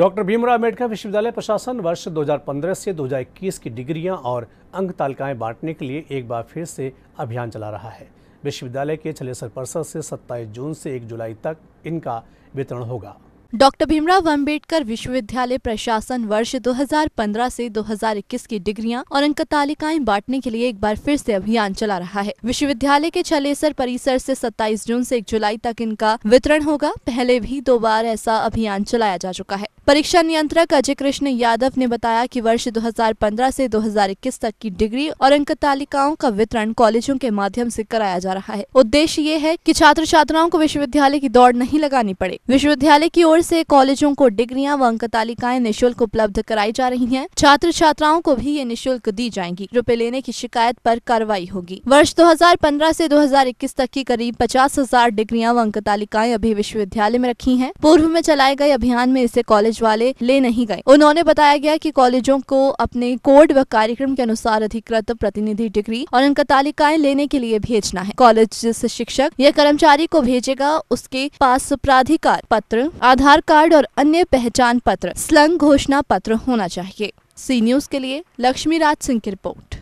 doctor Bhimrao Ambedkar विश्वविद्यालय प्रशासन वर्ष 2015 से 2021 की डिग्रियां और अंक तालिकाएं बांटने के लिए एक बार फिर से अभियान चला रहा है विश्वविद्यालय के छलेसर परिसर से 27 जून से 1 जुलाई तक इनका वितरण होगा डॉक्टर भीमराव अंबेडकर विश्वविद्यालय प्रशासन वर्ष 2015 से 2021 की डिग्रियां और अंक तालिकाएं बांटने के लिए एक बार फिर से अभियान चला रहा है विश्वविद्यालय के छलेसर परिसर से 27 जून से 1 जुलाई तक इनका वितरण होगा पहले भी दो बार ऐसा अभियान चलाया जा चुका है परीक्षा नियंत्रक अजय कृष्ण यादव ने बताया कि वर्ष 2015 से 2021 तक की डिग्री और अंक तालिकाओं का वितरण कॉलेजों के माध्यम से कराया जा रहा है उद्देश्य ये है कि छात्र छात्राओं को विश्वविद्यालय की दौड़ नहीं लगानी पड़े विश्वविद्यालय की ओर से कॉलेजों को डिग्रियां व अंक तालिकाएं निःशुल्क उपलब्ध कराई जा रही है छात्र छात्राओं को भी ये निःशुल्क दी जाएंगी रुपए लेने की शिकायत आरोप कार्रवाई होगी वर्ष दो हजार पंद्रह तक की करीब पचास हजार डिग्रियाँ व अंक तालिकाएं अभी विश्वविद्यालय में रखी है पूर्व में चलाए गए अभियान में इसे कॉलेज वाले ले नहीं गए उन्होंने बताया गया कि कॉलेजों को अपने कोड व कार्यक्रम के अनुसार अधिकृत प्रतिनिधि डिग्री और उनका तालिकाएं लेने के लिए भेजना है कॉलेज जिस शिक्षक या कर्मचारी को भेजेगा उसके पास प्राधिकार पत्र आधार कार्ड और अन्य पहचान पत्र स्लंग घोषणा पत्र होना चाहिए सी न्यूज के लिए लक्ष्मीराज सिंह की रिपोर्ट